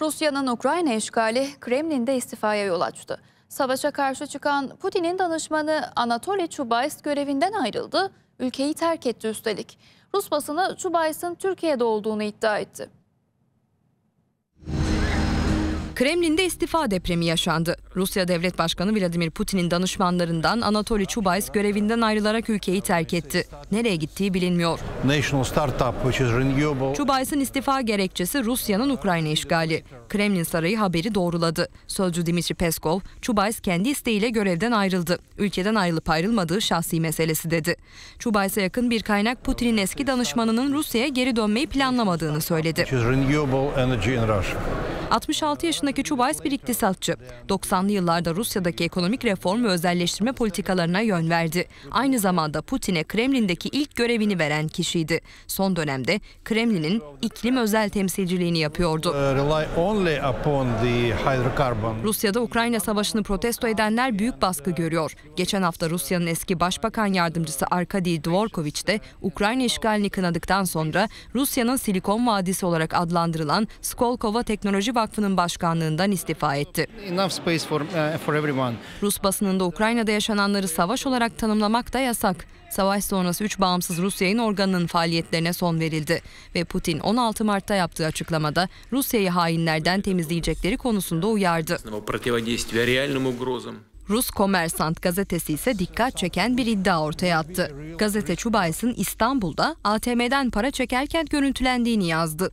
Rusya'nın Ukrayna işgali Kremlin'de istifaya yol açtı. Savaşa karşı çıkan Putin'in danışmanı Anatoly Chubais görevinden ayrıldı, ülkeyi terk etti üstelik. Rus basını Chubais'ın Türkiye'de olduğunu iddia etti. Kremlin'de istifa depremi yaşandı. Rusya Devlet Başkanı Vladimir Putin'in danışmanlarından Anatoly Chubais görevinden ayrılarak ülkeyi terk etti. Nereye gittiği bilinmiyor. Chubays'ın istifa gerekçesi Rusya'nın Ukrayna işgali. Kremlin Sarayı haberi doğruladı. Sözcü Dimitri Peskov, Chubais kendi isteğiyle görevden ayrıldı. Ülkeden ayrılıp ayrılmadığı şahsi meselesi dedi. Chubais'a yakın bir kaynak Putin'in eski danışmanının Rusya'ya geri dönmeyi planlamadığını söyledi. 66 yaşındaki Çubays bir iktisatçı. 90'lı yıllarda Rusya'daki ekonomik reform ve özelleştirme politikalarına yön verdi. Aynı zamanda Putin'e Kremlin'deki ilk görevini veren kişiydi. Son dönemde Kremlin'in iklim özel temsilciliğini yapıyordu. Uh, Rusya'da Ukrayna Savaşı'nı protesto edenler büyük baskı görüyor. Geçen hafta Rusya'nın eski başbakan yardımcısı Arkady Dvorkovich de Ukrayna işgalini kınadıktan sonra Rusya'nın Silikon Vadisi olarak adlandırılan Skolkova Teknoloji Vakfı'nın başkanlığından istifa etti. Uh, Rus basınında Ukrayna'da yaşananları savaş olarak tanımlamak da yasak. Savaş sonrası 3 bağımsız Rus yayın organının faaliyetlerine son verildi ve Putin 16 Mart'ta yaptığı açıklamada Rusya'yı hainlerden temizleyecekleri konusunda uyardı. Rus Komersant gazetesi ise dikkat çeken bir iddia ortaya attı. Gazete Çubayis'in İstanbul'da ATM'den para çekerken görüntülendiğini yazdı.